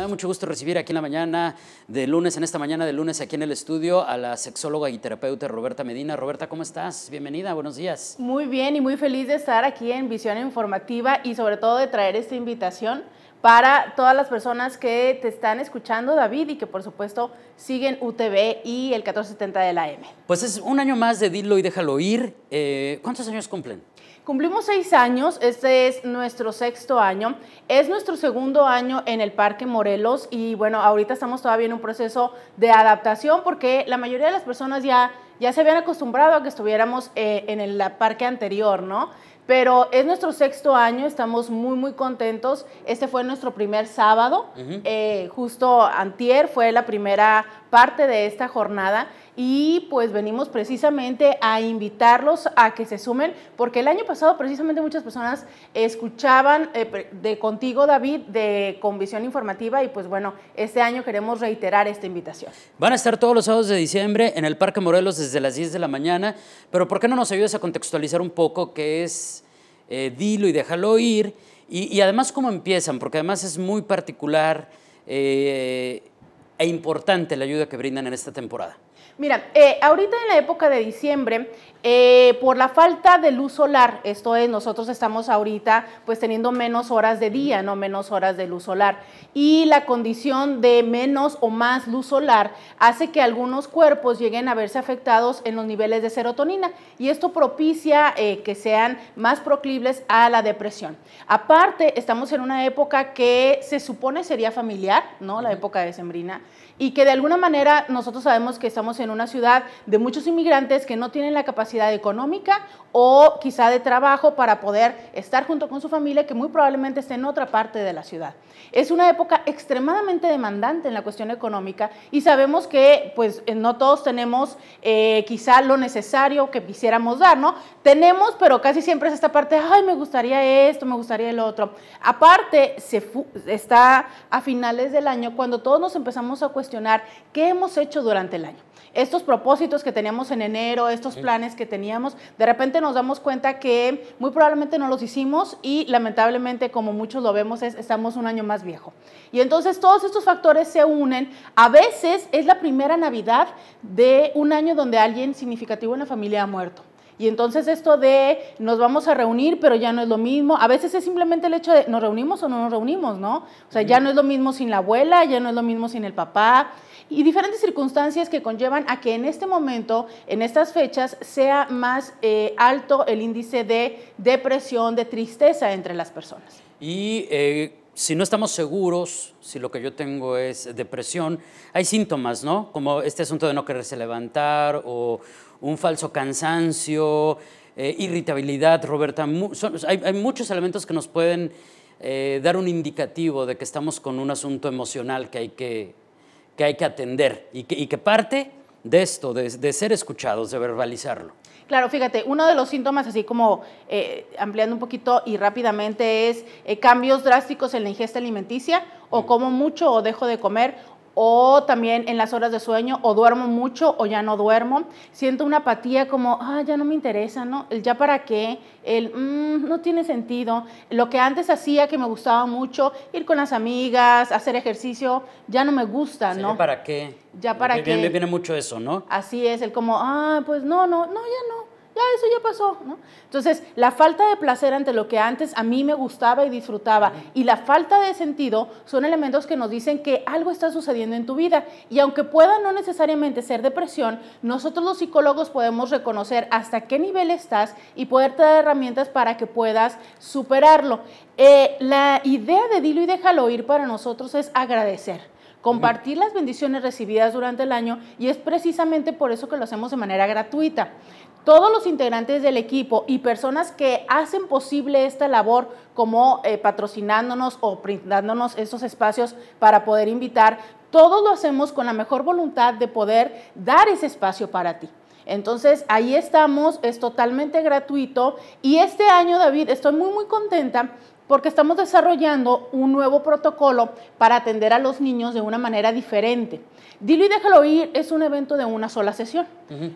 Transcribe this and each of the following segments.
da mucho gusto recibir aquí en la mañana de lunes, en esta mañana de lunes aquí en el estudio, a la sexóloga y terapeuta Roberta Medina. Roberta, ¿cómo estás? Bienvenida, buenos días. Muy bien y muy feliz de estar aquí en Visión Informativa y sobre todo de traer esta invitación para todas las personas que te están escuchando, David, y que por supuesto siguen UTV y el 1470 de la M. Pues es un año más de Dilo y Déjalo Ir. Eh, ¿Cuántos años cumplen? Cumplimos seis años, este es nuestro sexto año, es nuestro segundo año en el Parque Morelos y bueno, ahorita estamos todavía en un proceso de adaptación porque la mayoría de las personas ya, ya se habían acostumbrado a que estuviéramos eh, en el parque anterior, ¿no? pero es nuestro sexto año, estamos muy, muy contentos. Este fue nuestro primer sábado, eh, justo antier fue la primera parte de esta jornada y pues venimos precisamente a invitarlos a que se sumen, porque el año pasado precisamente muchas personas escuchaban eh, de contigo, David, de Convisión Informativa y pues bueno, este año queremos reiterar esta invitación. Van a estar todos los sábados de diciembre en el Parque Morelos desde las 10 de la mañana, pero ¿por qué no nos ayudas a contextualizar un poco qué es eh, Dilo y déjalo ir? Y, además cómo empiezan, porque además es muy particular. Eh, e importante la ayuda que brindan en esta temporada. Mira, eh, ahorita en la época de diciembre, eh, por la falta de luz solar, esto es, nosotros estamos ahorita pues teniendo menos horas de día, no menos horas de luz solar. Y la condición de menos o más luz solar hace que algunos cuerpos lleguen a verse afectados en los niveles de serotonina y esto propicia eh, que sean más proclibles a la depresión. Aparte, estamos en una época que se supone sería familiar, ¿no? La época de decembrina y que de alguna manera nosotros sabemos que estamos en una ciudad de muchos inmigrantes que no tienen la capacidad económica o quizá de trabajo para poder estar junto con su familia que muy probablemente esté en otra parte de la ciudad. Es una época extremadamente demandante en la cuestión económica y sabemos que pues eh, no todos tenemos eh, quizá lo necesario que quisiéramos dar, ¿no? Tenemos, pero casi siempre es esta parte, ay, me gustaría esto, me gustaría el otro. Aparte, se está a finales del año cuando todos nos empezamos a cuestionar qué hemos hecho durante el año. Estos propósitos que teníamos en enero, estos planes que teníamos, de repente nos damos cuenta que muy probablemente no los hicimos y lamentablemente, como muchos lo vemos, es, estamos un año más viejo. Y entonces todos estos factores se unen. A veces es la primera Navidad de un año donde alguien significativo en la familia ha muerto. Y entonces esto de nos vamos a reunir, pero ya no es lo mismo. A veces es simplemente el hecho de nos reunimos o no nos reunimos, ¿no? O sea, ya no es lo mismo sin la abuela, ya no es lo mismo sin el papá. Y diferentes circunstancias que conllevan a que en este momento, en estas fechas, sea más eh, alto el índice de depresión, de tristeza entre las personas. Y eh, si no estamos seguros, si lo que yo tengo es depresión, hay síntomas, ¿no? Como este asunto de no quererse levantar o un falso cansancio, eh, irritabilidad, Roberta. hay, muchos elementos que nos pueden eh, dar un indicativo de que estamos con un asunto emocional que hay que, que, hay que atender y y que parte de esto, de, ser escuchados, de verbalizarlo. Claro, fíjate, uno de los síntomas, así como eh, ampliando un poquito y rápidamente, es eh, cambios drásticos en la ingesta alimenticia o mm. como mucho o dejo de comer o también en las horas de sueño, o duermo mucho o ya no duermo. Siento una apatía como, ah, ya no me interesa, ¿no? El ya para qué, el mm, no tiene sentido. Lo que antes hacía que me gustaba mucho, ir con las amigas, hacer ejercicio, ya no me gusta, ¿no? ¿Ya para qué? Ya para qué. Me viene mucho eso, ¿no? Así es, el como, ah, pues no, no, no, ya no ya eso ya pasó, ¿no? Entonces, la falta de placer ante lo que antes a mí me gustaba y disfrutaba y la falta de sentido son elementos que nos dicen que algo está sucediendo en tu vida y aunque pueda no necesariamente ser depresión, nosotros los psicólogos podemos reconocer hasta qué nivel estás y poderte dar herramientas para que puedas superarlo. Eh, la idea de dilo y déjalo ir para nosotros es agradecer compartir las bendiciones recibidas durante el año y es precisamente por eso que lo hacemos de manera gratuita. Todos los integrantes del equipo y personas que hacen posible esta labor, como eh, patrocinándonos o brindándonos esos espacios para poder invitar, todos lo hacemos con la mejor voluntad de poder dar ese espacio para ti. Entonces, ahí estamos, es totalmente gratuito y este año, David, estoy muy, muy contenta porque estamos desarrollando un nuevo protocolo para atender a los niños de una manera diferente. Dilo y déjalo ir es un evento de una sola sesión.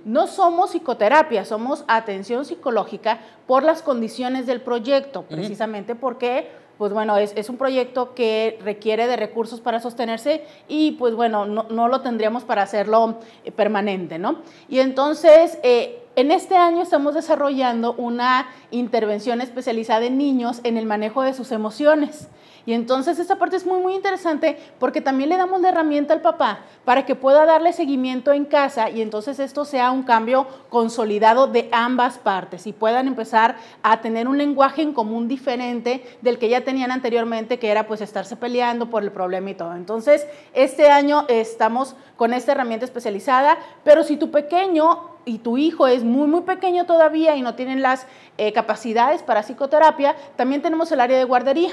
No somos psicoterapia, somos atención psicológica por las condiciones del proyecto, precisamente porque pues bueno, es, un proyecto que requiere de recursos para sostenerse y pues bueno, no, lo tendríamos para hacerlo eh, permanente, ¿no? Y entonces... Eh, en este año estamos desarrollando una intervención especializada en niños en el manejo de sus emociones. Y entonces esta parte es muy, muy interesante porque también le damos la herramienta al papá para que pueda darle seguimiento en casa y entonces esto sea un cambio consolidado de ambas partes y puedan empezar a tener un lenguaje en común diferente del que ya tenían anteriormente, que era pues estarse peleando por el problema y todo. Entonces, este año estamos con esta herramienta especializada, pero si tu pequeño y tu hijo es muy, muy pequeño todavía y no tienen las eh, capacidades para psicoterapia, también tenemos el área de guardería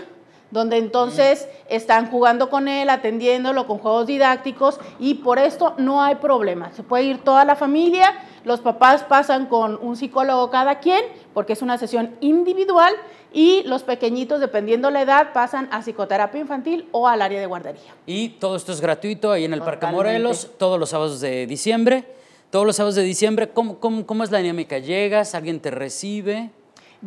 donde entonces están jugando con él, atendiéndolo con juegos didácticos y por esto no hay problema. Se puede ir toda la familia, los papás pasan con un psicólogo cada quien porque es una sesión individual y los pequeñitos, dependiendo la edad, pasan a psicoterapia infantil o al área de guardería. Y todo esto es gratuito ahí en el Parque Morelos todos los sábados de diciembre. Todos los sábados de diciembre, cómo es la dinámica? ¿Llegas? ¿Alguien te recibe?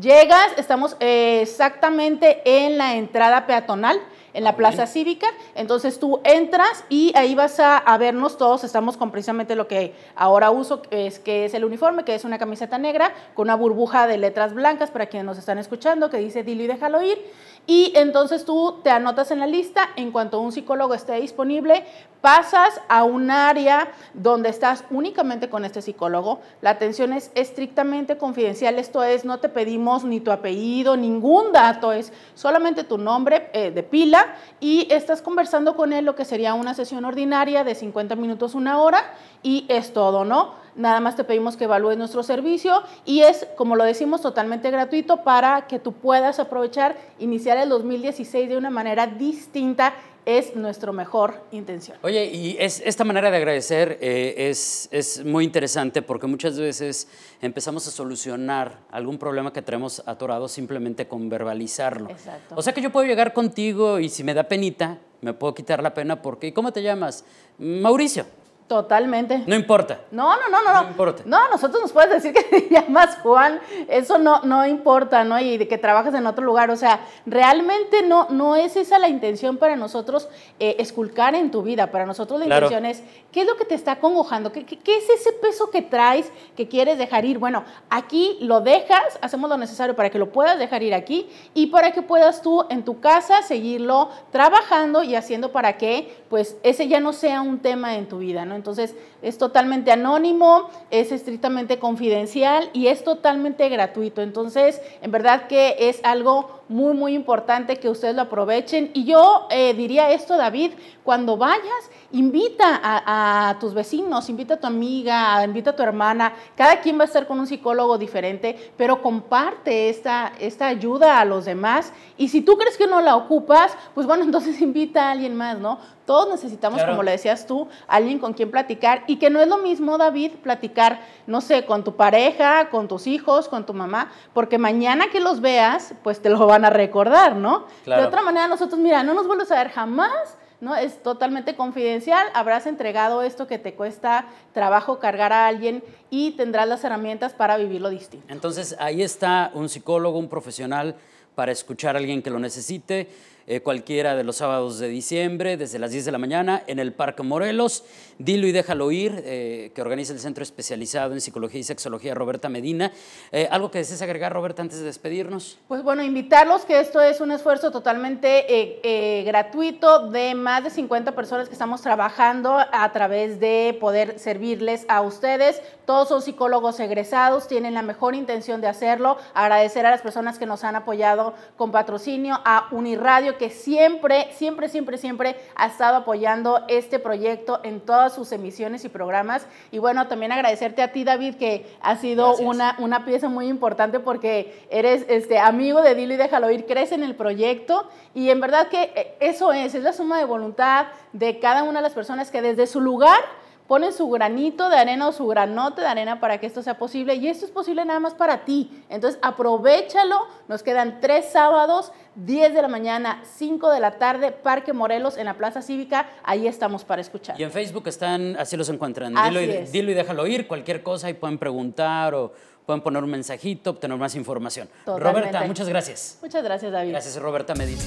Llegas, estamos eh, exactamente en la entrada peatonal, en la plaza cívica. Entonces tú entras y ahí vas a, vernos todos. Estamos con precisamente lo que ahora uso, es, que es el uniforme, que es una camiseta negra con una burbuja de letras blancas para quienes nos están escuchando, que dice dilo y déjalo ir. Y entonces tú te anotas en la lista, en cuanto un psicólogo esté disponible, pasas a un área donde estás únicamente con este psicólogo. La atención es estrictamente confidencial, esto es, no te pedimos ni tu apellido, ningún dato, es solamente tu nombre eh, de pila y estás conversando con él lo que sería una sesión ordinaria de 50 minutos, una hora y es todo, ¿no? nada más te pedimos que evalúes nuestro servicio y es, como lo decimos, totalmente gratuito para que tú puedas aprovechar, iniciar el 2016 de una manera distinta es nuestra mejor intención. Oye, y es, esta manera de agradecer eh, es, es, muy interesante porque muchas veces empezamos a solucionar algún problema que tenemos atorado simplemente con verbalizarlo. Exacto. O sea que yo puedo llegar contigo y si me da penita, me puedo quitar la pena porque, ¿cómo te llamas? Mauricio. Totalmente. No importa. No, no, no, no. No, importa. No, nosotros nos puedes decir que te llamas Juan, eso no, no importa, ¿no? Y de que trabajas en otro lugar, o sea, realmente no, no es esa la intención para nosotros eh, esculcar en tu vida, para nosotros la intención es, ¿qué es lo que te está congojando? ¿Qué, qué, es ese peso que traes que quieres dejar ir? Bueno, aquí lo dejas, hacemos lo necesario para que lo puedas dejar ir aquí y para que puedas tú en tu casa seguirlo trabajando y haciendo para que pues ese ya no sea un tema en tu vida, ¿no? Entonces es totalmente anónimo, es estrictamente confidencial y es totalmente gratuito. Entonces, en verdad que es algo muy, muy importante que ustedes lo aprovechen. Y yo eh, diría esto, David, cuando vayas, invita a, tus vecinos, invita a tu amiga, invita a tu hermana. Cada quien va a estar con un psicólogo diferente, pero comparte esta, esta ayuda a los demás. Y si tú crees que no la ocupas, pues bueno, entonces invita a alguien más, ¿no? Todos necesitamos, como le decías tú, alguien con quien platicar y que no es lo mismo, David, platicar, no sé, con tu pareja, con tus hijos, con tu mamá, porque mañana que los veas, pues te lo va van a recordar, ¿no? De otra manera, nosotros, mira, no nos vuelves a ver jamás. ¿no? Es totalmente confidencial, habrás entregado esto que te cuesta trabajo cargar a alguien y tendrás las herramientas para vivirlo distinto. Entonces ahí está un psicólogo, un profesional para escuchar a alguien que lo necesite. Eh, cualquiera de los sábados de diciembre, desde las 10 de la mañana, en el Parque Morelos. Dilo y déjalo ir, eh, que organiza el Centro Especializado en Psicología y Sexología Roberta Medina. Eh, ¿Algo que desees agregar, Roberta, antes de despedirnos? Pues bueno, invitarlos, que esto es un esfuerzo totalmente gratuito de más de 50 personas que estamos trabajando a través de poder servirles a ustedes. Todos son psicólogos egresados, tienen la mejor intención de hacerlo. Agradecer a las personas que nos han apoyado con patrocinio, a Uniradio que siempre, siempre, siempre, siempre ha estado apoyando este proyecto en todas sus emisiones y programas. Y bueno, también agradecerte a ti, David, que ha sido una, una, pieza muy importante porque eres este, amigo de Dilo y Déjalo Ir, crees en el proyecto y en verdad que eh, eso es, es la suma de voluntad de cada una de las personas que desde su lugar ponen su granito de arena o su granote de arena para que esto sea posible. Y esto es posible nada más para ti. Entonces, aprovechalo. Nos quedan tres sábados, 10 de la mañana, 5 de la tarde, Parque Morelos, en la Plaza Cívica. Ahí estamos para escuchar. Y en Facebook están, así los encuentran. dilo, y, déjalo ir, cualquier cosa y pueden preguntar o pueden poner un mensajito, obtener más información. Roberta, muchas gracias. Muchas gracias, David. Gracias, Roberta Medina.